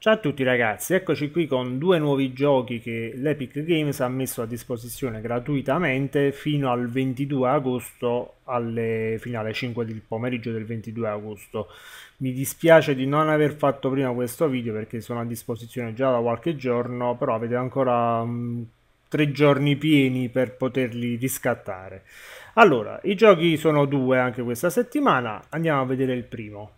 Ciao a tutti ragazzi, eccoci qui con due nuovi giochi che l'Epic Games ha messo a disposizione gratuitamente fino al 22 agosto, alle, fino alle 5 del pomeriggio del 22 agosto. Mi dispiace di non aver fatto prima questo video perché sono a disposizione già da qualche giorno, però avete ancora um, tre giorni pieni per poterli riscattare. Allora, i giochi sono due anche questa settimana, andiamo a vedere il primo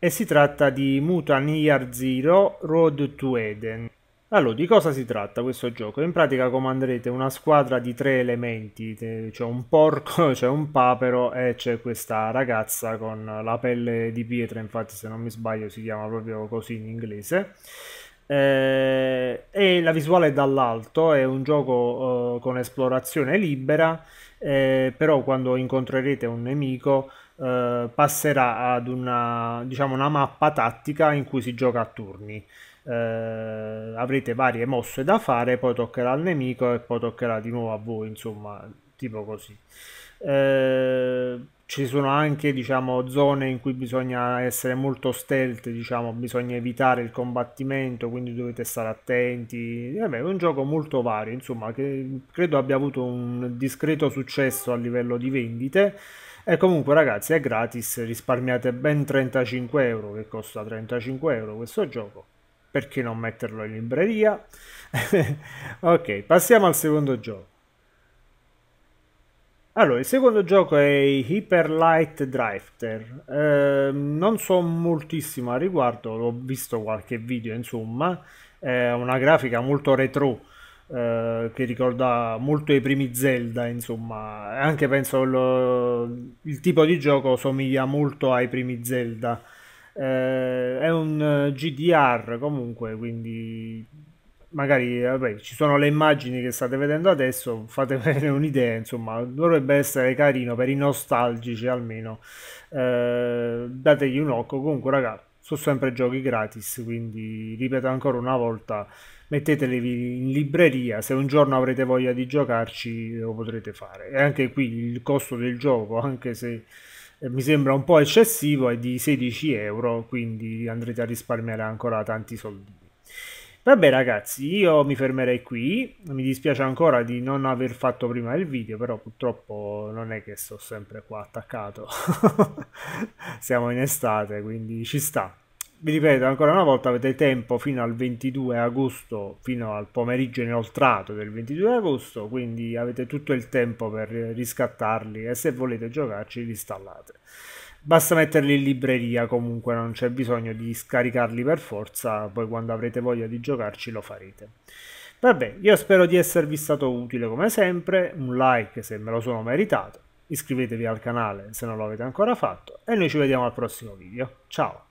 e si tratta di Mutant Year Zero Road to Eden. Allora, di cosa si tratta questo gioco? In pratica comanderete una squadra di tre elementi, c'è un porco, c'è un papero e c'è questa ragazza con la pelle di pietra, infatti se non mi sbaglio si chiama proprio così in inglese. Eh, e la visuale dall'alto è un gioco eh, con esplorazione libera, eh, però quando incontrerete un nemico eh, passerà ad una, diciamo, una mappa tattica in cui si gioca a turni. Eh, avrete varie mosse da fare, poi toccherà al nemico e poi toccherà di nuovo a voi, insomma, tipo così. Eh, ci sono anche diciamo, zone in cui bisogna essere molto stealth, diciamo, bisogna evitare il combattimento, quindi dovete stare attenti. Vabbè, eh è un gioco molto vario, insomma, che credo abbia avuto un discreto successo a livello di vendite. E comunque ragazzi è gratis, risparmiate ben 35 euro, che costa 35 euro questo gioco. Perché non metterlo in libreria? ok, passiamo al secondo gioco. Allora, il secondo gioco è Hyper Light Drifter. Eh, non so moltissimo a riguardo, ho visto qualche video, insomma. È una grafica molto retro. Eh, che ricorda molto i primi Zelda, insomma, anche penso il, il tipo di gioco somiglia molto ai primi Zelda. Eh, è un eh, GDR comunque, quindi magari vabbè, ci sono le immagini che state vedendo adesso, fatevene un'idea, insomma, dovrebbe essere carino per i nostalgici almeno. Eh, dategli un occhio, comunque ragazzi, sono sempre giochi gratis, quindi ripeto ancora una volta, metteteli in libreria, se un giorno avrete voglia di giocarci lo potrete fare. E anche qui il costo del gioco, anche se eh, mi sembra un po' eccessivo, è di 16 euro, quindi andrete a risparmiare ancora tanti soldi. Vabbè ragazzi, io mi fermerei qui, mi dispiace ancora di non aver fatto prima il video, però purtroppo non è che sto sempre qua attaccato, siamo in estate, quindi ci sta. Vi ripeto, ancora una volta avete tempo fino al 22 agosto, fino al pomeriggio inoltrato del 22 agosto, quindi avete tutto il tempo per riscattarli e se volete giocarci li installate. Basta metterli in libreria comunque, non c'è bisogno di scaricarli per forza, poi quando avrete voglia di giocarci lo farete. Vabbè, io spero di esservi stato utile come sempre, un like se me lo sono meritato, iscrivetevi al canale se non lo avete ancora fatto e noi ci vediamo al prossimo video. Ciao!